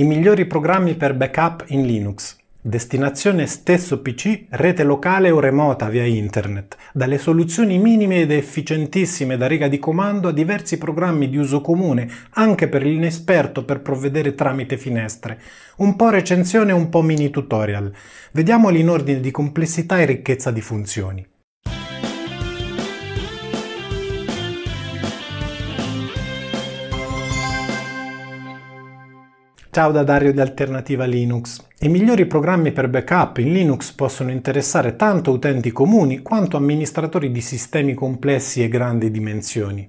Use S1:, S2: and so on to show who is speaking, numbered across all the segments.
S1: I migliori programmi per backup in Linux. Destinazione stesso PC, rete locale o remota via internet, dalle soluzioni minime ed efficientissime da riga di comando a diversi programmi di uso comune, anche per l'inesperto per provvedere tramite finestre. Un po' recensione e un po' mini tutorial. Vediamoli in ordine di complessità e ricchezza di funzioni. Ciao da Dario di Alternativa Linux. I migliori programmi per backup in Linux possono interessare tanto utenti comuni quanto amministratori di sistemi complessi e grandi dimensioni.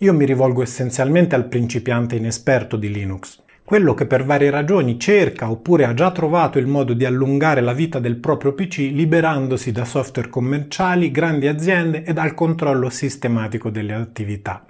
S1: Io mi rivolgo essenzialmente al principiante inesperto di Linux, quello che per varie ragioni cerca oppure ha già trovato il modo di allungare la vita del proprio PC liberandosi da software commerciali, grandi aziende e dal controllo sistematico delle attività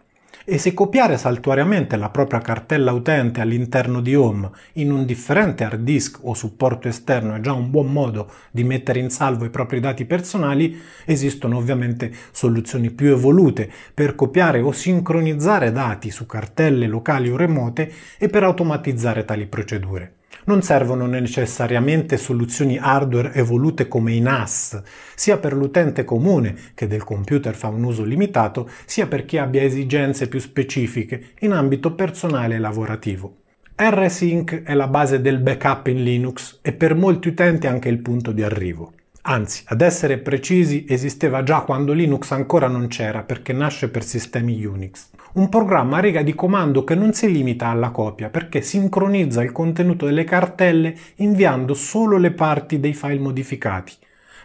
S1: e se copiare saltuariamente la propria cartella utente all'interno di Home in un differente hard disk o supporto esterno è già un buon modo di mettere in salvo i propri dati personali, esistono ovviamente soluzioni più evolute per copiare o sincronizzare dati su cartelle locali o remote e per automatizzare tali procedure non servono necessariamente soluzioni hardware evolute come i NAS, sia per l'utente comune che del computer fa un uso limitato, sia per chi abbia esigenze più specifiche in ambito personale e lavorativo. RSync è la base del backup in Linux e per molti utenti anche il punto di arrivo. Anzi, ad essere precisi, esisteva già quando Linux ancora non c'era perché nasce per sistemi Unix. Un programma a riga di comando che non si limita alla copia perché sincronizza il contenuto delle cartelle inviando solo le parti dei file modificati,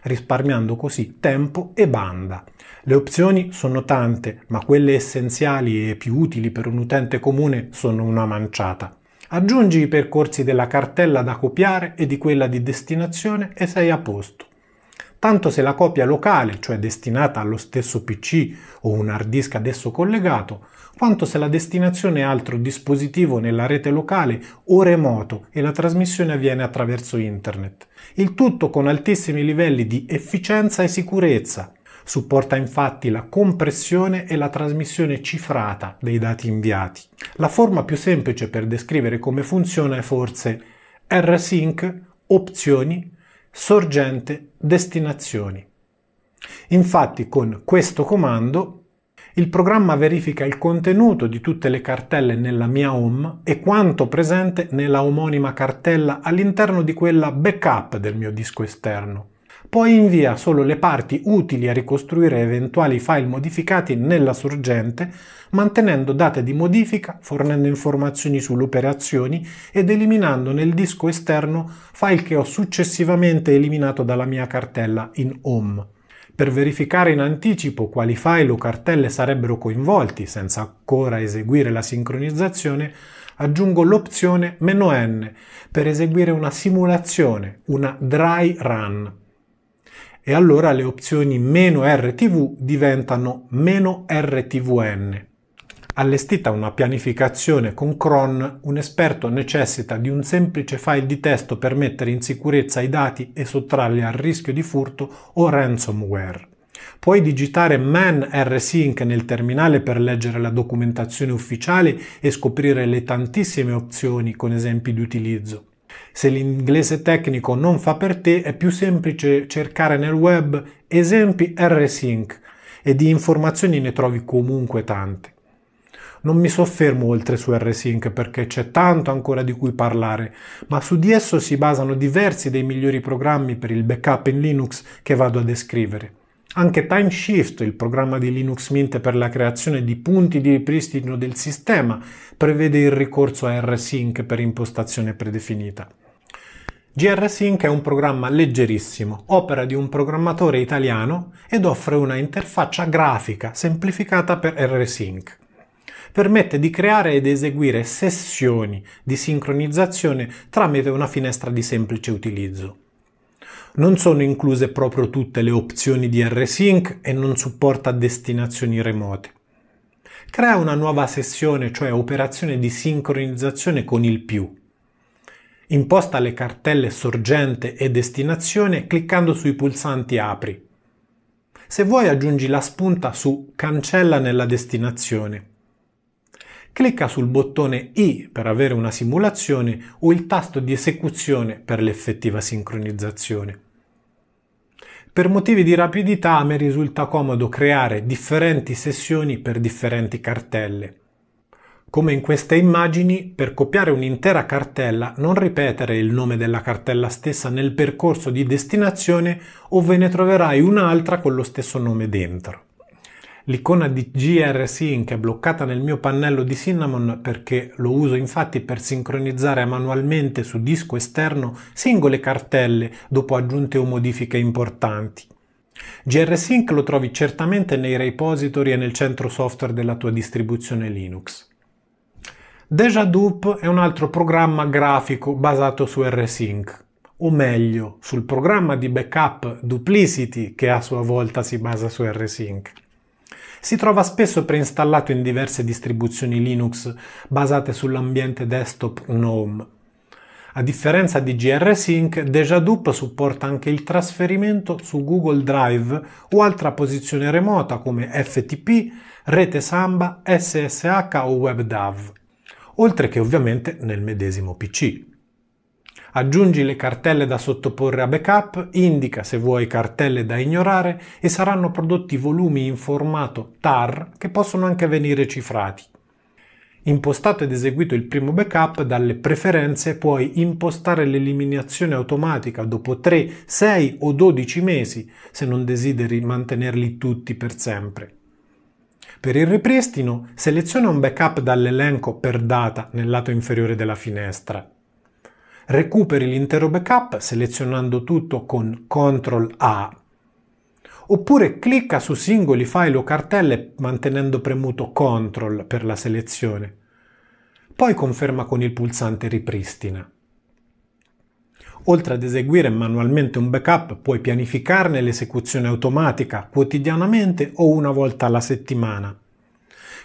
S1: risparmiando così tempo e banda. Le opzioni sono tante, ma quelle essenziali e più utili per un utente comune sono una manciata. Aggiungi i percorsi della cartella da copiare e di quella di destinazione e sei a posto tanto se la copia locale, cioè destinata allo stesso PC o un hard disk ad esso collegato, quanto se la destinazione è altro dispositivo nella rete locale o remoto e la trasmissione avviene attraverso internet. Il tutto con altissimi livelli di efficienza e sicurezza. Supporta infatti la compressione e la trasmissione cifrata dei dati inviati. La forma più semplice per descrivere come funziona è forse rsync, opzioni, sorgente destinazioni. Infatti con questo comando il programma verifica il contenuto di tutte le cartelle nella mia home e quanto presente nella omonima cartella all'interno di quella backup del mio disco esterno poi invia solo le parti utili a ricostruire eventuali file modificati nella sorgente, mantenendo date di modifica, fornendo informazioni sulle operazioni ed eliminando nel disco esterno file che ho successivamente eliminato dalla mia cartella in home. Per verificare in anticipo quali file o cartelle sarebbero coinvolti senza ancora eseguire la sincronizzazione, aggiungo l'opzione "-n" per eseguire una simulazione, una dry run e allora le opzioni meno RTV diventano meno RTVN. Allestita una pianificazione con cron, un esperto necessita di un semplice file di testo per mettere in sicurezza i dati e sottrarli al rischio di furto o ransomware. Puoi digitare man rsync nel terminale per leggere la documentazione ufficiale e scoprire le tantissime opzioni con esempi di utilizzo. Se l'inglese tecnico non fa per te, è più semplice cercare nel web esempi R-Sync e di informazioni ne trovi comunque tante. Non mi soffermo oltre su R-Sync perché c'è tanto ancora di cui parlare, ma su di esso si basano diversi dei migliori programmi per il backup in Linux che vado a descrivere. Anche TimeShift, il programma di Linux Mint per la creazione di punti di ripristino del sistema, prevede il ricorso a R-Sync per impostazione predefinita. GRSync è un programma leggerissimo, opera di un programmatore italiano ed offre una interfaccia grafica semplificata per RSync. Permette di creare ed eseguire sessioni di sincronizzazione tramite una finestra di semplice utilizzo. Non sono incluse proprio tutte le opzioni di RSync e non supporta destinazioni remote. Crea una nuova sessione, cioè operazione di sincronizzazione con il più Imposta le cartelle sorgente e destinazione cliccando sui pulsanti apri. Se vuoi aggiungi la spunta su cancella nella destinazione. Clicca sul bottone I per avere una simulazione o il tasto di esecuzione per l'effettiva sincronizzazione. Per motivi di rapidità a me risulta comodo creare differenti sessioni per differenti cartelle. Come in queste immagini, per copiare un'intera cartella non ripetere il nome della cartella stessa nel percorso di destinazione o ve ne troverai un'altra con lo stesso nome dentro. L'icona di GR Sync è bloccata nel mio pannello di Cinnamon perché lo uso infatti per sincronizzare manualmente su disco esterno singole cartelle dopo aggiunte o modifiche importanti. GR Sync lo trovi certamente nei repository e nel centro software della tua distribuzione Linux. Deja è un altro programma grafico basato su RSync, o meglio, sul programma di backup Duplicity che a sua volta si basa su RSync. Si trova spesso preinstallato in diverse distribuzioni Linux basate sull'ambiente desktop GNOME. A differenza di GRSync, Deja supporta anche il trasferimento su Google Drive o altra posizione remota come FTP, rete Samba, SSH o WebDAV oltre che ovviamente nel medesimo PC. Aggiungi le cartelle da sottoporre a backup, indica se vuoi cartelle da ignorare e saranno prodotti volumi in formato TAR che possono anche venire cifrati. Impostato ed eseguito il primo backup, dalle preferenze puoi impostare l'eliminazione automatica dopo 3, 6 o 12 mesi se non desideri mantenerli tutti per sempre. Per il ripristino, seleziona un backup dall'elenco per data nel lato inferiore della finestra. Recuperi l'intero backup selezionando tutto con CTRL A oppure clicca su singoli file o cartelle mantenendo premuto CTRL per la selezione. Poi conferma con il pulsante ripristina. Oltre ad eseguire manualmente un backup, puoi pianificarne l'esecuzione automatica quotidianamente o una volta alla settimana.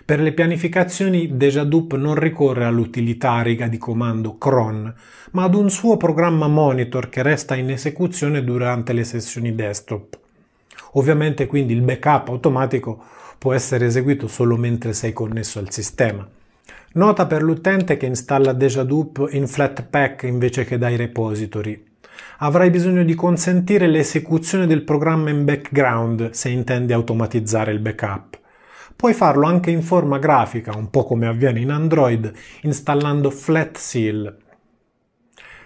S1: Per le pianificazioni DejaDoop non ricorre all'utilità riga di comando cron, ma ad un suo programma monitor che resta in esecuzione durante le sessioni desktop. Ovviamente quindi il backup automatico può essere eseguito solo mentre sei connesso al sistema. Nota per l'utente che installa Deja in Flatpak invece che dai repository. Avrai bisogno di consentire l'esecuzione del programma in background se intendi automatizzare il backup. Puoi farlo anche in forma grafica, un po' come avviene in Android, installando FlatSeal.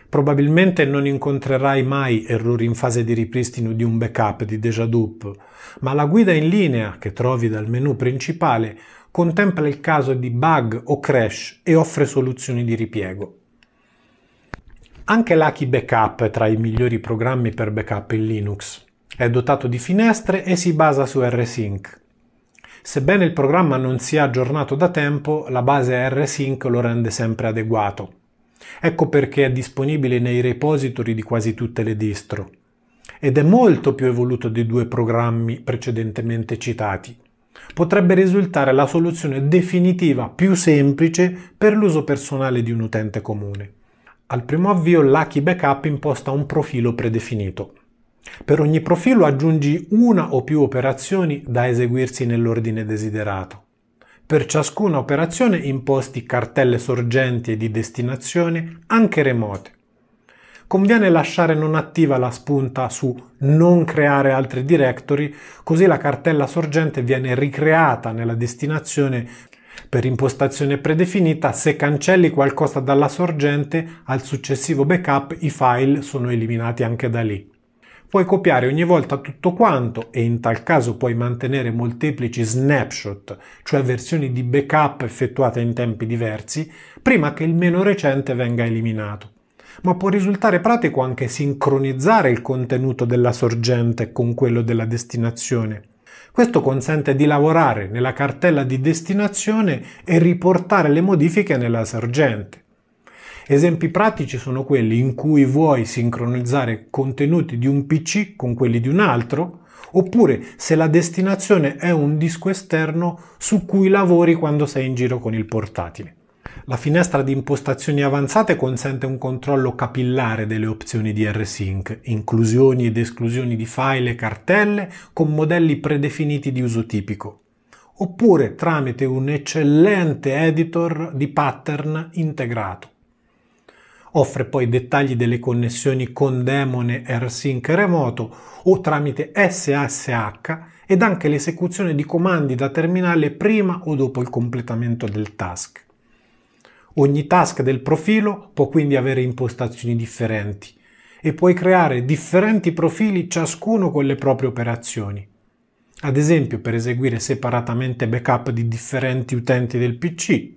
S1: Probabilmente non incontrerai mai errori in fase di ripristino di un backup di Deja ma la guida in linea che trovi dal menu principale contempla il caso di bug o crash e offre soluzioni di ripiego. Anche Lucky Backup è tra i migliori programmi per backup in Linux. È dotato di finestre e si basa su rsync. Sebbene il programma non sia aggiornato da tempo, la base rsync lo rende sempre adeguato. Ecco perché è disponibile nei repository di quasi tutte le distro ed è molto più evoluto dei due programmi precedentemente citati potrebbe risultare la soluzione definitiva più semplice per l'uso personale di un utente comune. Al primo avvio l'Aki Backup imposta un profilo predefinito. Per ogni profilo aggiungi una o più operazioni da eseguirsi nell'ordine desiderato. Per ciascuna operazione imposti cartelle sorgenti e di destinazione anche remote conviene lasciare non attiva la spunta su non creare altri directory, così la cartella sorgente viene ricreata nella destinazione per impostazione predefinita, se cancelli qualcosa dalla sorgente, al successivo backup i file sono eliminati anche da lì. Puoi copiare ogni volta tutto quanto e in tal caso puoi mantenere molteplici snapshot, cioè versioni di backup effettuate in tempi diversi, prima che il meno recente venga eliminato ma può risultare pratico anche sincronizzare il contenuto della sorgente con quello della destinazione. Questo consente di lavorare nella cartella di destinazione e riportare le modifiche nella sorgente. Esempi pratici sono quelli in cui vuoi sincronizzare contenuti di un PC con quelli di un altro, oppure se la destinazione è un disco esterno su cui lavori quando sei in giro con il portatile. La finestra di impostazioni avanzate consente un controllo capillare delle opzioni di rsync, inclusioni ed esclusioni di file e cartelle con modelli predefiniti di uso tipico, oppure tramite un eccellente editor di pattern integrato. Offre poi dettagli delle connessioni con Demone rsync remoto o tramite SSH ed anche l'esecuzione di comandi da terminale prima o dopo il completamento del task. Ogni task del profilo può quindi avere impostazioni differenti e puoi creare differenti profili ciascuno con le proprie operazioni. Ad esempio per eseguire separatamente backup di differenti utenti del PC.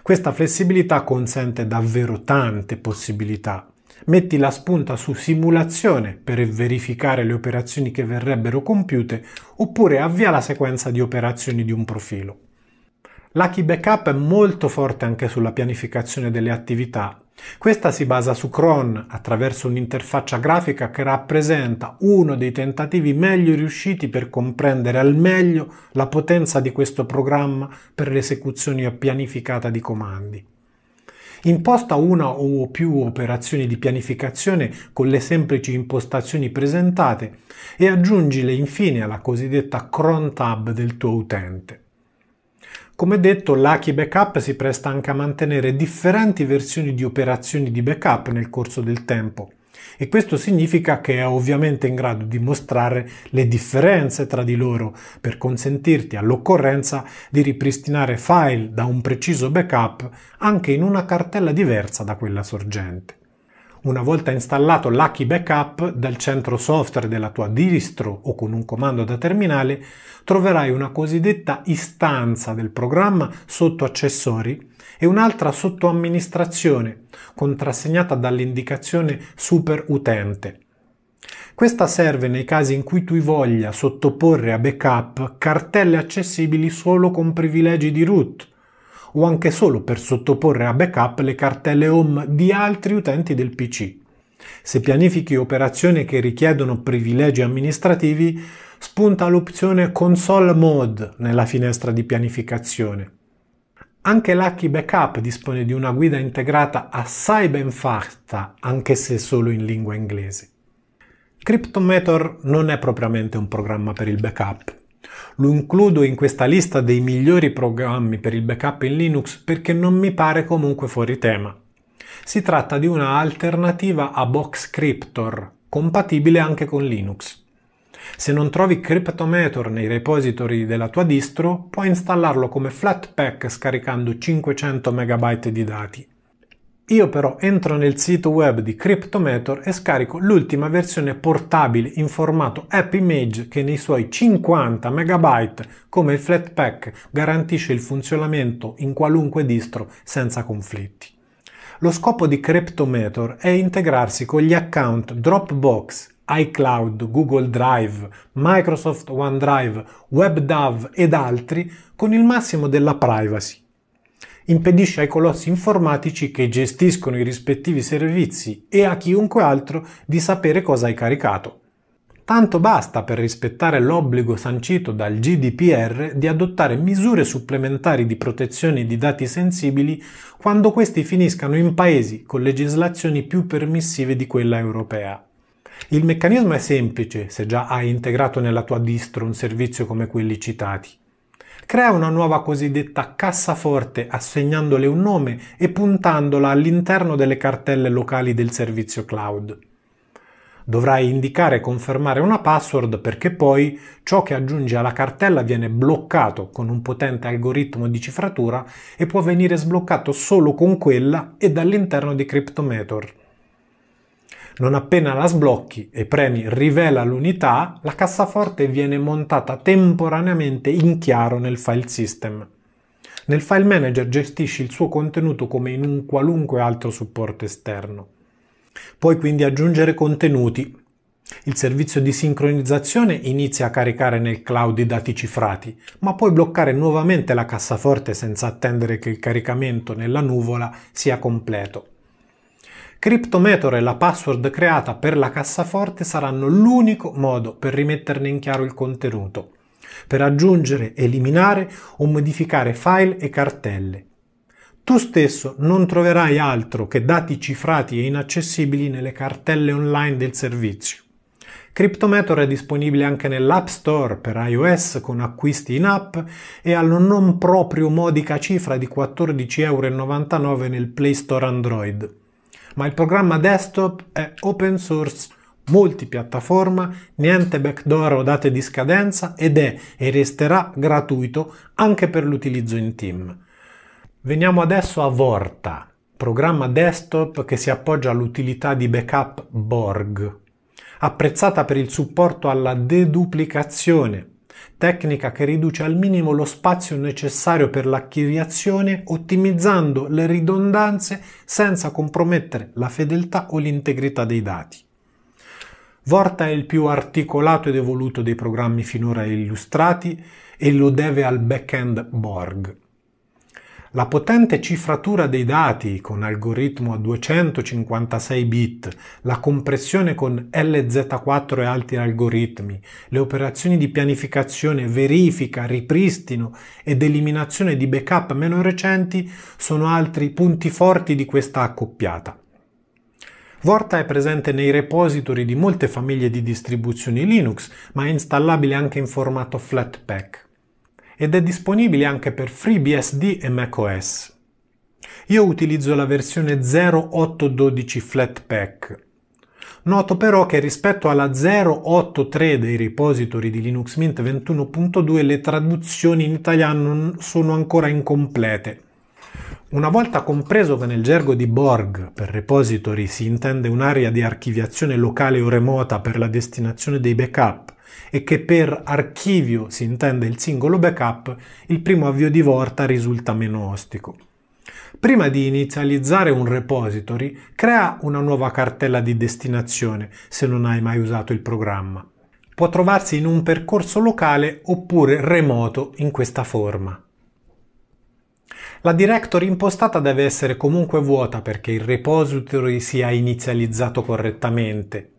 S1: Questa flessibilità consente davvero tante possibilità. Metti la spunta su simulazione per verificare le operazioni che verrebbero compiute oppure avvia la sequenza di operazioni di un profilo. Lucky Backup è molto forte anche sulla pianificazione delle attività. Questa si basa su Cron attraverso un'interfaccia grafica che rappresenta uno dei tentativi meglio riusciti per comprendere al meglio la potenza di questo programma per l'esecuzione pianificata di comandi. Imposta una o più operazioni di pianificazione con le semplici impostazioni presentate e aggiungile infine alla cosiddetta cron tab del tuo utente. Come detto, l'Aki Backup si presta anche a mantenere differenti versioni di operazioni di backup nel corso del tempo e questo significa che è ovviamente in grado di mostrare le differenze tra di loro per consentirti all'occorrenza di ripristinare file da un preciso backup anche in una cartella diversa da quella sorgente una volta installato l'Aki Backup dal centro software della tua distro o con un comando da terminale, troverai una cosiddetta istanza del programma sotto accessori e un'altra sotto amministrazione, contrassegnata dall'indicazione super utente. Questa serve nei casi in cui tu voglia sottoporre a backup cartelle accessibili solo con privilegi di root o anche solo per sottoporre a backup le cartelle home di altri utenti del PC. Se pianifichi operazioni che richiedono privilegi amministrativi, spunta l'opzione Console Mode nella finestra di pianificazione. Anche l'Hacky Backup dispone di una guida integrata assai ben fatta, anche se solo in lingua inglese. CryptoMetor non è propriamente un programma per il backup, lo includo in questa lista dei migliori programmi per il backup in Linux perché non mi pare comunque fuori tema. Si tratta di una alternativa a Box Cryptor, compatibile anche con Linux. Se non trovi Cryptometer nei repository della tua distro, puoi installarlo come Flatpak scaricando 500 MB di dati. Io però entro nel sito web di Cryptometor e scarico l'ultima versione portabile in formato App Image che nei suoi 50 MB come il Flatpak garantisce il funzionamento in qualunque distro senza conflitti. Lo scopo di Cryptometor è integrarsi con gli account Dropbox, iCloud, Google Drive, Microsoft OneDrive, WebDAV ed altri con il massimo della privacy impedisce ai colossi informatici che gestiscono i rispettivi servizi e a chiunque altro di sapere cosa hai caricato. Tanto basta per rispettare l'obbligo sancito dal GDPR di adottare misure supplementari di protezione di dati sensibili quando questi finiscano in paesi con legislazioni più permissive di quella europea. Il meccanismo è semplice se già hai integrato nella tua distro un servizio come quelli citati. Crea una nuova cosiddetta cassaforte assegnandole un nome e puntandola all'interno delle cartelle locali del servizio cloud. Dovrai indicare e confermare una password perché poi ciò che aggiungi alla cartella viene bloccato con un potente algoritmo di cifratura e può venire sbloccato solo con quella e dall'interno di CryptoMetor. Non appena la sblocchi e premi rivela l'unità, la cassaforte viene montata temporaneamente in chiaro nel file system. Nel file manager gestisci il suo contenuto come in un qualunque altro supporto esterno. Puoi quindi aggiungere contenuti. Il servizio di sincronizzazione inizia a caricare nel cloud i dati cifrati, ma puoi bloccare nuovamente la cassaforte senza attendere che il caricamento nella nuvola sia completo. CryptoMetor e la password creata per la cassaforte saranno l'unico modo per rimetterne in chiaro il contenuto, per aggiungere, eliminare o modificare file e cartelle. Tu stesso non troverai altro che dati cifrati e inaccessibili nelle cartelle online del servizio. CryptoMetor è disponibile anche nell'App Store per iOS con acquisti in app e alla non proprio modica cifra di 14,99€ nel Play Store Android ma il programma desktop è open source, multipiattaforma, niente backdoor o date di scadenza ed è e resterà gratuito anche per l'utilizzo in team. Veniamo adesso a Vorta, programma desktop che si appoggia all'utilità di backup Borg, apprezzata per il supporto alla deduplicazione tecnica che riduce al minimo lo spazio necessario per la ottimizzando le ridondanze senza compromettere la fedeltà o l'integrità dei dati. Vorta è il più articolato ed evoluto dei programmi finora illustrati e lo deve al backend Borg la potente cifratura dei dati con algoritmo a 256 bit, la compressione con LZ4 e altri algoritmi, le operazioni di pianificazione, verifica, ripristino ed eliminazione di backup meno recenti sono altri punti forti di questa accoppiata. Vorta è presente nei repository di molte famiglie di distribuzioni Linux, ma è installabile anche in formato Flatpak ed è disponibile anche per FreeBSD e macOS. Io utilizzo la versione 0812 Flatpak. Noto però che rispetto alla 083 dei repository di Linux Mint 21.2 le traduzioni in italiano sono ancora incomplete. Una volta compreso che nel gergo di Borg per repository si intende un'area di archiviazione locale o remota per la destinazione dei backup e che per archivio si intende il singolo backup, il primo avvio di volta risulta meno ostico. Prima di inizializzare un repository, crea una nuova cartella di destinazione se non hai mai usato il programma. Può trovarsi in un percorso locale oppure remoto in questa forma. La directory impostata deve essere comunque vuota perché il repository sia inizializzato correttamente.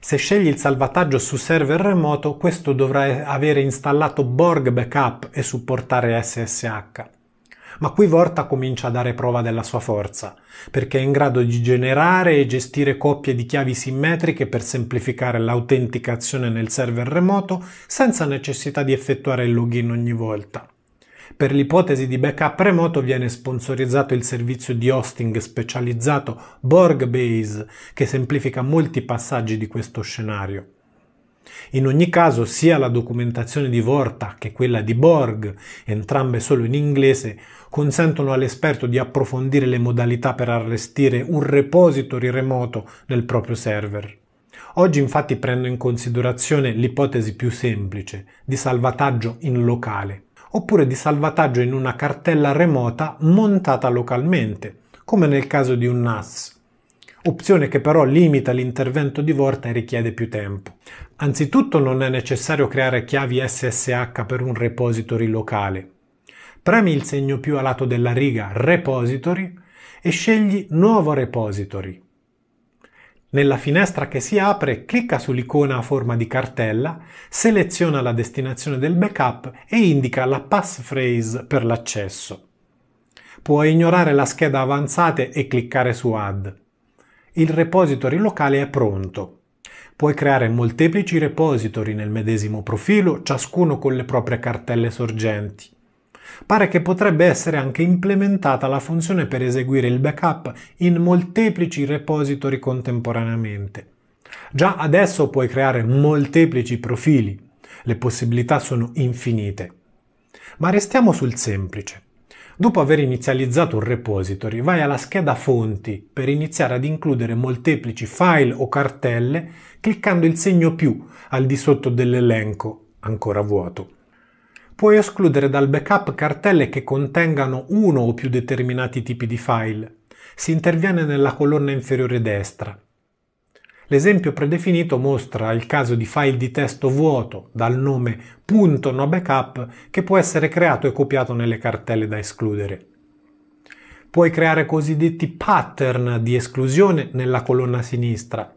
S1: Se scegli il salvataggio su server remoto, questo dovrà avere installato Borg Backup e supportare SSH. Ma qui Vorta comincia a dare prova della sua forza, perché è in grado di generare e gestire coppie di chiavi simmetriche per semplificare l'autenticazione nel server remoto senza necessità di effettuare il login ogni volta. Per l'ipotesi di backup remoto viene sponsorizzato il servizio di hosting specializzato Borgbase che semplifica molti passaggi di questo scenario. In ogni caso, sia la documentazione di Vorta che quella di Borg, entrambe solo in inglese, consentono all'esperto di approfondire le modalità per arrestire un repository remoto nel proprio server. Oggi infatti prendo in considerazione l'ipotesi più semplice di salvataggio in locale oppure di salvataggio in una cartella remota montata localmente, come nel caso di un NAS, opzione che però limita l'intervento di Vorta e richiede più tempo. Anzitutto non è necessario creare chiavi SSH per un repository locale. Premi il segno più a lato della riga Repository e scegli Nuovo repository. Nella finestra che si apre clicca sull'icona a forma di cartella, seleziona la destinazione del backup e indica la passphrase per l'accesso. Puoi ignorare la scheda avanzate e cliccare su Add. Il repository locale è pronto. Puoi creare molteplici repository nel medesimo profilo, ciascuno con le proprie cartelle sorgenti pare che potrebbe essere anche implementata la funzione per eseguire il backup in molteplici repository contemporaneamente. Già adesso puoi creare molteplici profili, le possibilità sono infinite. Ma restiamo sul semplice. Dopo aver inizializzato un repository, vai alla scheda fonti per iniziare ad includere molteplici file o cartelle cliccando il segno più al di sotto dell'elenco, ancora vuoto, puoi escludere dal backup cartelle che contengano uno o più determinati tipi di file. Si interviene nella colonna inferiore destra. L'esempio predefinito mostra il caso di file di testo vuoto dal nome .no backup che può essere creato e copiato nelle cartelle da escludere. Puoi creare cosiddetti pattern di esclusione nella colonna sinistra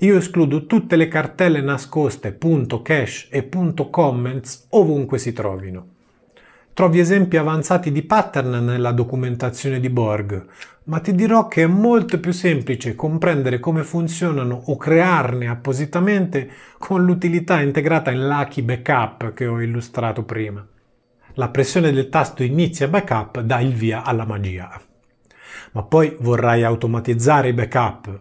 S1: io escludo tutte le cartelle nascoste .cache e .comments ovunque si trovino. Trovi esempi avanzati di pattern nella documentazione di Borg, ma ti dirò che è molto più semplice comprendere come funzionano o crearne appositamente con l'utilità integrata in Lucky Backup che ho illustrato prima. La pressione del tasto Inizia Backup dà il via alla magia. Ma poi vorrai automatizzare i backup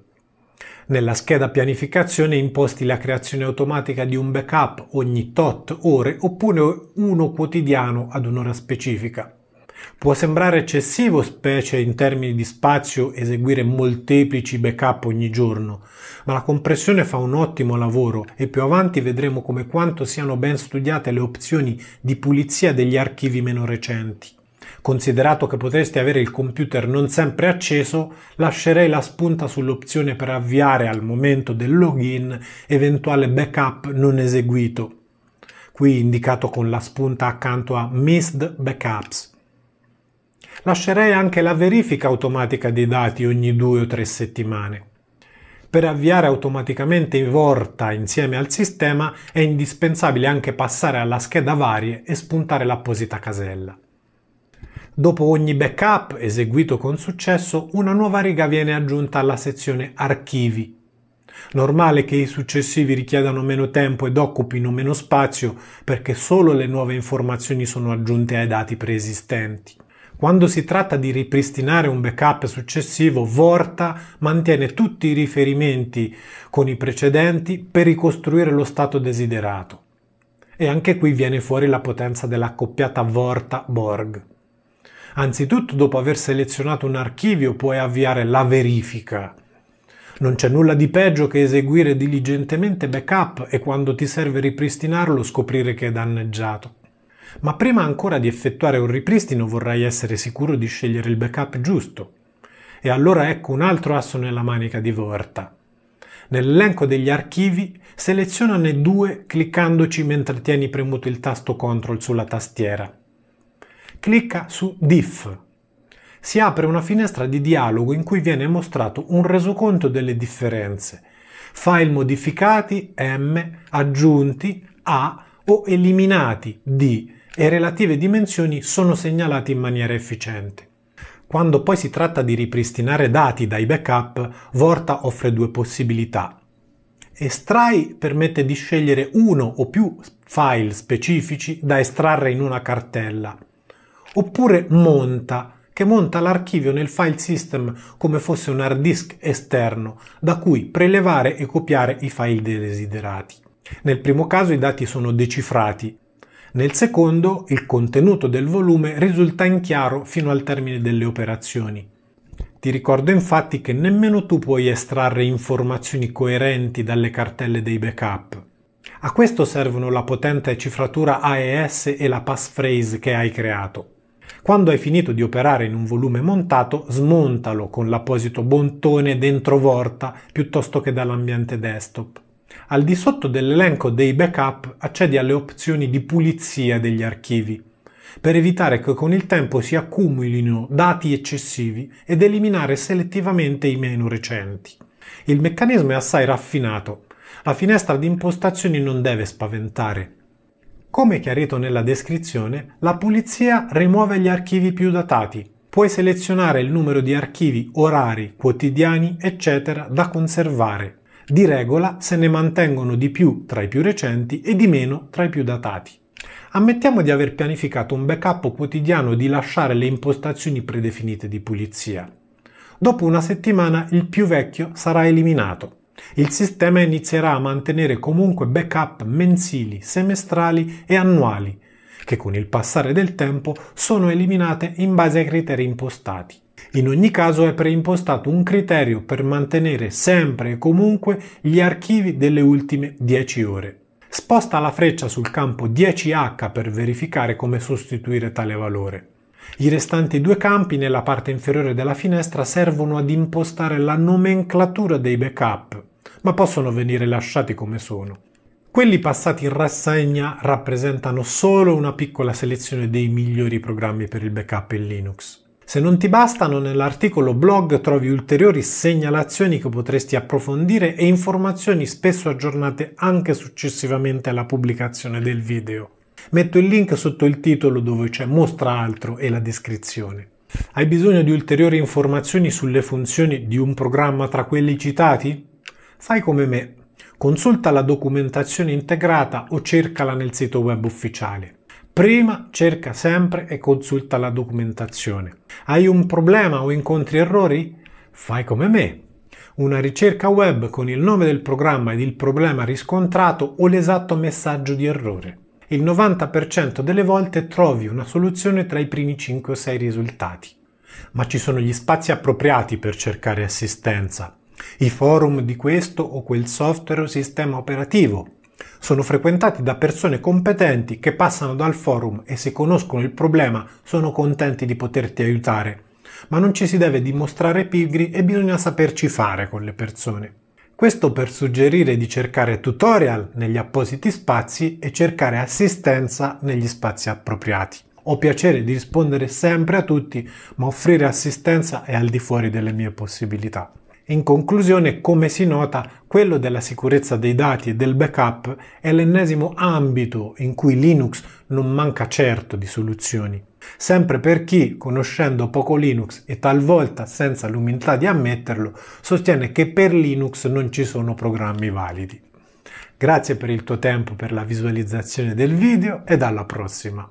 S1: nella scheda pianificazione imposti la creazione automatica di un backup ogni tot ore oppure uno quotidiano ad un'ora specifica. Può sembrare eccessivo, specie in termini di spazio, eseguire molteplici backup ogni giorno, ma la compressione fa un ottimo lavoro e più avanti vedremo come quanto siano ben studiate le opzioni di pulizia degli archivi meno recenti. Considerato che potreste avere il computer non sempre acceso, lascerei la spunta sull'opzione per avviare al momento del login eventuale backup non eseguito, qui indicato con la spunta accanto a Missed Backups. Lascerei anche la verifica automatica dei dati ogni due o tre settimane per avviare automaticamente i Vorta insieme al sistema è indispensabile anche passare alla scheda varie e spuntare l'apposita casella. Dopo ogni backup eseguito con successo, una nuova riga viene aggiunta alla sezione Archivi. Normale che i successivi richiedano meno tempo ed occupino meno spazio perché solo le nuove informazioni sono aggiunte ai dati preesistenti. Quando si tratta di ripristinare un backup successivo, Vorta mantiene tutti i riferimenti con i precedenti per ricostruire lo stato desiderato. E anche qui viene fuori la potenza dell'accoppiata Vorta-Borg. Anzitutto, dopo aver selezionato un archivio, puoi avviare la verifica. Non c'è nulla di peggio che eseguire diligentemente backup e quando ti serve ripristinarlo scoprire che è danneggiato. Ma prima ancora di effettuare un ripristino vorrai essere sicuro di scegliere il backup giusto. E allora ecco un altro asso nella manica di Vorta. Nell'elenco degli archivi selezionane due cliccandoci mentre tieni premuto il tasto CTRL sulla tastiera clicca su Diff. Si apre una finestra di dialogo in cui viene mostrato un resoconto delle differenze, file modificati M, aggiunti A o eliminati D e relative dimensioni sono segnalati in maniera efficiente. Quando poi si tratta di ripristinare dati dai backup, Vorta offre due possibilità. Estrai permette di scegliere uno o più file specifici da estrarre in una cartella oppure monta, che monta l'archivio nel file system come fosse un hard disk esterno da cui prelevare e copiare i file desiderati. Nel primo caso i dati sono decifrati, nel secondo il contenuto del volume risulta in chiaro fino al termine delle operazioni. Ti ricordo infatti che nemmeno tu puoi estrarre informazioni coerenti dalle cartelle dei backup. A questo servono la potente cifratura AES e la passphrase che hai creato. Quando hai finito di operare in un volume montato, smontalo con l'apposito bontone dentro Vorta piuttosto che dall'ambiente desktop. Al di sotto dell'elenco dei backup accedi alle opzioni di pulizia degli archivi per evitare che con il tempo si accumulino dati eccessivi ed eliminare selettivamente i meno recenti. Il meccanismo è assai raffinato. La finestra di impostazioni non deve spaventare, come chiarito nella descrizione, la pulizia rimuove gli archivi più datati. Puoi selezionare il numero di archivi, orari, quotidiani, eccetera, da conservare. Di regola se ne mantengono di più tra i più recenti e di meno tra i più datati. Ammettiamo di aver pianificato un backup quotidiano di lasciare le impostazioni predefinite di pulizia. Dopo una settimana il più vecchio sarà eliminato. Il sistema inizierà a mantenere comunque backup mensili, semestrali e annuali, che con il passare del tempo sono eliminate in base ai criteri impostati. In ogni caso è preimpostato un criterio per mantenere sempre e comunque gli archivi delle ultime 10 ore. Sposta la freccia sul campo 10H per verificare come sostituire tale valore. I restanti due campi nella parte inferiore della finestra servono ad impostare la nomenclatura dei backup ma possono venire lasciati come sono. Quelli passati in rassegna rappresentano solo una piccola selezione dei migliori programmi per il backup in Linux. Se non ti bastano, nell'articolo blog trovi ulteriori segnalazioni che potresti approfondire e informazioni spesso aggiornate anche successivamente alla pubblicazione del video. Metto il link sotto il titolo dove c'è mostra altro e la descrizione. Hai bisogno di ulteriori informazioni sulle funzioni di un programma tra quelli citati? Fai come me, consulta la documentazione integrata o cercala nel sito web ufficiale. Prima cerca sempre e consulta la documentazione. Hai un problema o incontri errori? Fai come me. Una ricerca web con il nome del programma ed il problema riscontrato o l'esatto messaggio di errore. Il 90% delle volte trovi una soluzione tra i primi 5 o 6 risultati. Ma ci sono gli spazi appropriati per cercare assistenza i forum di questo o quel software o sistema operativo. Sono frequentati da persone competenti che passano dal forum e se conoscono il problema sono contenti di poterti aiutare. Ma non ci si deve dimostrare pigri e bisogna saperci fare con le persone. Questo per suggerire di cercare tutorial negli appositi spazi e cercare assistenza negli spazi appropriati. Ho piacere di rispondere sempre a tutti, ma offrire assistenza è al di fuori delle mie possibilità. In conclusione, come si nota, quello della sicurezza dei dati e del backup è l'ennesimo ambito in cui Linux non manca certo di soluzioni. Sempre per chi, conoscendo poco Linux e talvolta senza l'umiltà di ammetterlo, sostiene che per Linux non ci sono programmi validi. Grazie per il tuo tempo, per la visualizzazione del video ed alla prossima!